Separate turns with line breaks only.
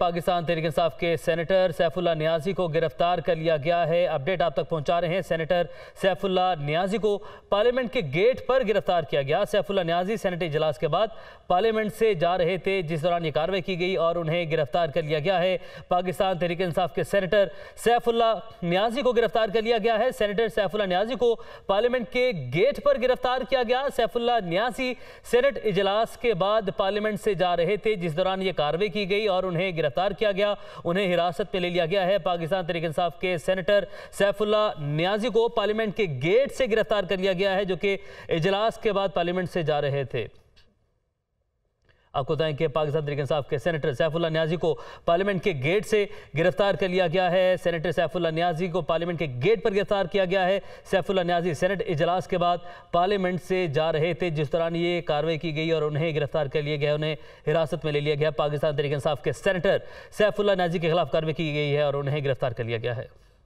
पाकिस्तान तहरीक इंसाफ के सेनेटर सैफुल्ला न्याजी को गिरफ्तार कर लिया गया है अपडेट आप तक पहुंचा रहे हैं सेनेटर सैफुल्ला न्याजी को पार्लियामेंट के गेट पर गिरफ्तार किया गया सैफुल्ला न्याजी सेनेट इजलास के बाद पार्लियामेंट से जा रहे थे जिस दौरान ये कार्रवाई की गई और उन्हें गिरफ्तार कर लिया गया है पाकिस्तान तहरीक इंसाफ के सैनेटर सैफुल्ला न्याजी को गिरफ्तार कर लिया गया है सैनेटर सैफुल्ला न्याजी को पार्लियामेंट के गेट पर गिरफ्तार किया गया सैफुल्ला न्याजी सेनेट इजलास के बाद पार्लियामेंट से जा रहे थे जिस दौरान ये कार्रवाई की गई और उन्हें गिरफ्तार किया गया उन्हें हिरासत में ले लिया गया है पाकिस्तान तरीके इंसाफ के सेनेटर सैफुल्ला न्याजी को पार्लियामेंट के गेट से गिरफ्तार कर लिया गया है जो कि इजलास के बाद पार्लियामेंट से जा रहे थे आपको बताएं कि पाकिस्तान तरीके इंसाफ के सेनेटर सैफुल्ला न्याजी को पार्लियामेंट के गेट से गिरफ्तार कर लिया गया है सेनेटर सैफुल्ला न्याजी को पार्लियामेंट के गेट पर गिरफ्तार किया गया है सैफुल्ला न्याजी सेनेट इजलास के बाद पार्लियामेंट से जा रहे थे जिस दौरान ये कार्रवाई की गई और उन्हें गिरफ्तार कर लिया गया उन्हें हिरासत में ले लिया गया पाकिस्तान तरीके इंसाफ के सैनेटर सैफुल्ला न्याजी के खिलाफ कार्रवाई की गई है और उन्हें गिरफ्तार कर लिया गया है